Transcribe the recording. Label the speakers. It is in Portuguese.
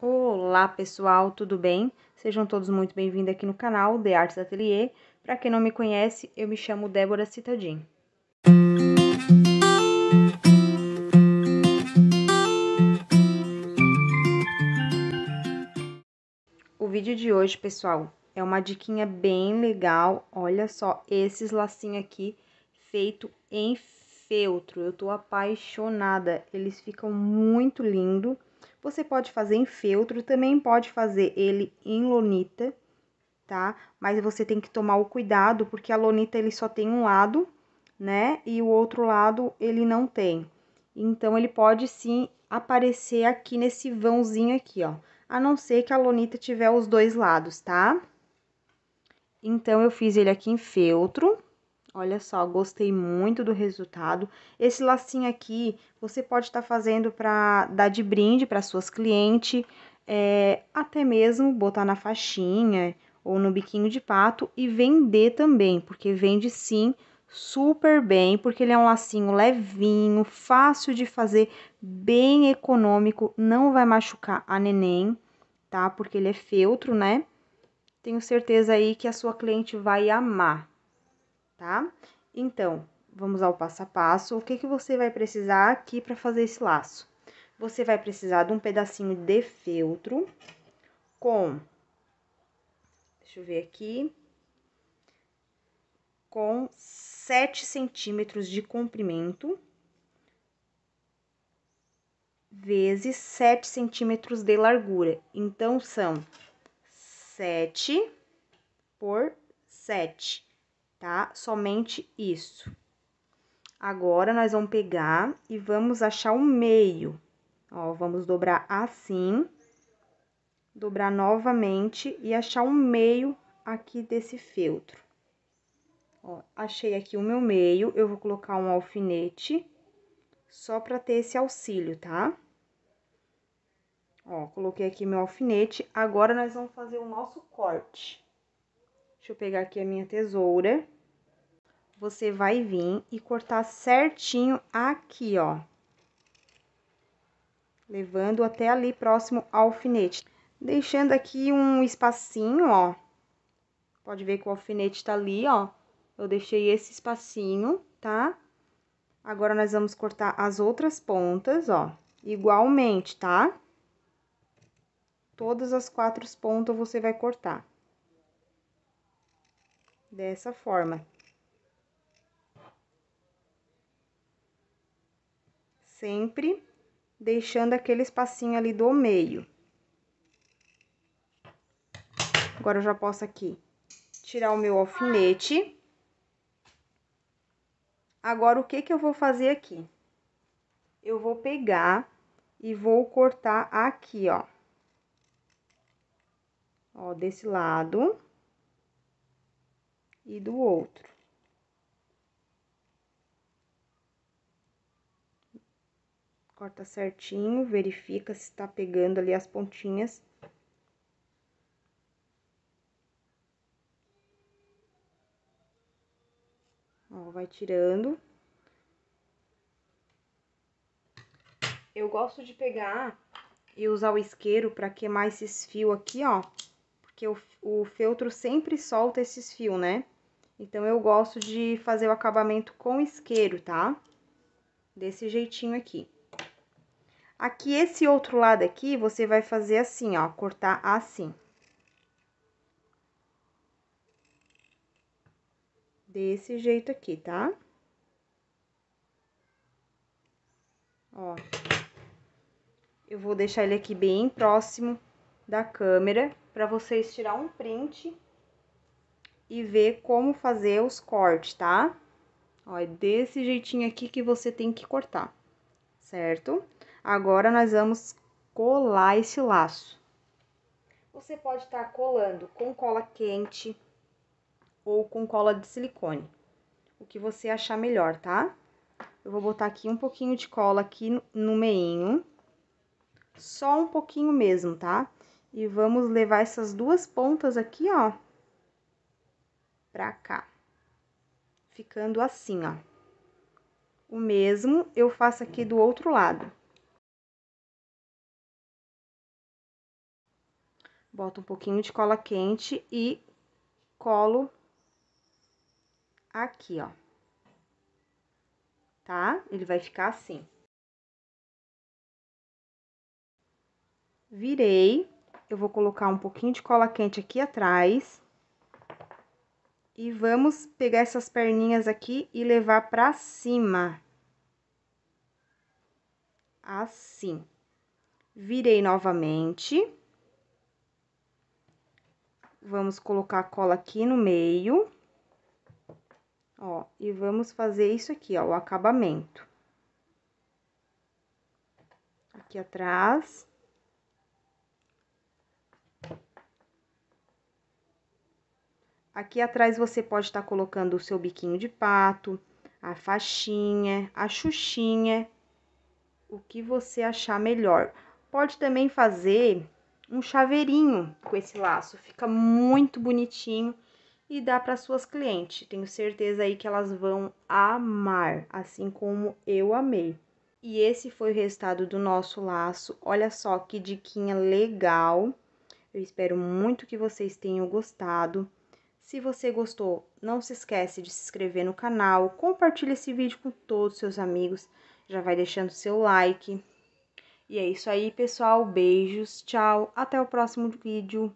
Speaker 1: Olá pessoal, tudo bem? Sejam todos muito bem-vindos aqui no canal The Arts Atelier. Para quem não me conhece, eu me chamo Débora Citadin. O vídeo de hoje, pessoal, é uma diquinha bem legal. Olha só esses lacinhos aqui feito em feltro. Eu tô apaixonada. Eles ficam muito lindo você pode fazer em feltro, também pode fazer ele em lonita, tá? Mas você tem que tomar o cuidado, porque a lonita ele só tem um lado, né? E o outro lado ele não tem. Então, ele pode sim aparecer aqui nesse vãozinho aqui, ó. A não ser que a lonita tiver os dois lados, tá? Então, eu fiz ele aqui em feltro. Olha só, gostei muito do resultado. Esse lacinho aqui, você pode estar tá fazendo para dar de brinde para suas clientes, é, até mesmo botar na faixinha ou no biquinho de pato e vender também, porque vende sim super bem, porque ele é um lacinho levinho, fácil de fazer, bem econômico, não vai machucar a neném, tá? Porque ele é feltro, né? Tenho certeza aí que a sua cliente vai amar tá? Então, vamos ao passo a passo. O que, que você vai precisar aqui para fazer esse laço? Você vai precisar de um pedacinho de feltro com... Deixa eu ver aqui. Com 7 centímetros de comprimento. Vezes 7 centímetros de largura. Então, são 7 por 7 tá? Somente isso. Agora, nós vamos pegar e vamos achar o meio. Ó, vamos dobrar assim, dobrar novamente e achar o meio aqui desse feltro. Ó, achei aqui o meu meio, eu vou colocar um alfinete só para ter esse auxílio, tá? Ó, coloquei aqui meu alfinete, agora nós vamos fazer o nosso corte. Deixa eu pegar aqui a minha tesoura. Você vai vir e cortar certinho aqui, ó. Levando até ali próximo ao alfinete. Deixando aqui um espacinho, ó. Pode ver que o alfinete tá ali, ó. Eu deixei esse espacinho, tá? Agora, nós vamos cortar as outras pontas, ó. Igualmente, tá? Todas as quatro pontas você vai cortar dessa forma. Sempre deixando aquele espacinho ali do meio. Agora eu já posso aqui tirar o meu alfinete. Agora, o que que eu vou fazer aqui? Eu vou pegar e vou cortar aqui, ó. Ó, desse lado e do outro. Corta certinho, verifica se está pegando ali as pontinhas. Ó, vai tirando. Eu gosto de pegar e usar o isqueiro para queimar esses fios aqui, ó. Porque o, o feltro sempre solta esses fios, né? Então, eu gosto de fazer o acabamento com isqueiro, tá? Desse jeitinho aqui. Aqui, esse outro lado aqui, você vai fazer assim, ó, cortar assim. Desse jeito aqui, tá? Ó. Eu vou deixar ele aqui bem próximo da câmera para vocês tirar um print e ver como fazer os cortes, tá? Ó, é desse jeitinho aqui que você tem que cortar, certo? Agora, nós vamos colar esse laço. Você pode estar tá colando com cola quente ou com cola de silicone, o que você achar melhor, tá? Eu vou botar aqui um pouquinho de cola aqui no, no meinho, só um pouquinho mesmo, tá? E vamos levar essas duas pontas aqui, ó, pra cá. Ficando assim, ó. O mesmo eu faço aqui do outro lado. Boto um pouquinho de cola quente e colo aqui, ó. Tá? Ele vai ficar assim. Virei, eu vou colocar um pouquinho de cola quente aqui atrás. E vamos pegar essas perninhas aqui e levar pra cima. Assim. Virei novamente. Vamos colocar a cola aqui no meio. Ó, e vamos fazer isso aqui, ó, o acabamento. Aqui atrás. Aqui atrás você pode estar tá colocando o seu biquinho de pato, a faixinha, a xuxinha, o que você achar melhor. Pode também fazer um chaveirinho com esse laço, fica muito bonitinho e dá para suas clientes. Tenho certeza aí que elas vão amar, assim como eu amei. E esse foi o resultado do nosso laço. Olha só que diquinha legal. Eu espero muito que vocês tenham gostado. Se você gostou, não se esquece de se inscrever no canal, compartilhe esse vídeo com todos os seus amigos, já vai deixando seu like. E é isso aí, pessoal. Beijos, tchau, até o próximo vídeo.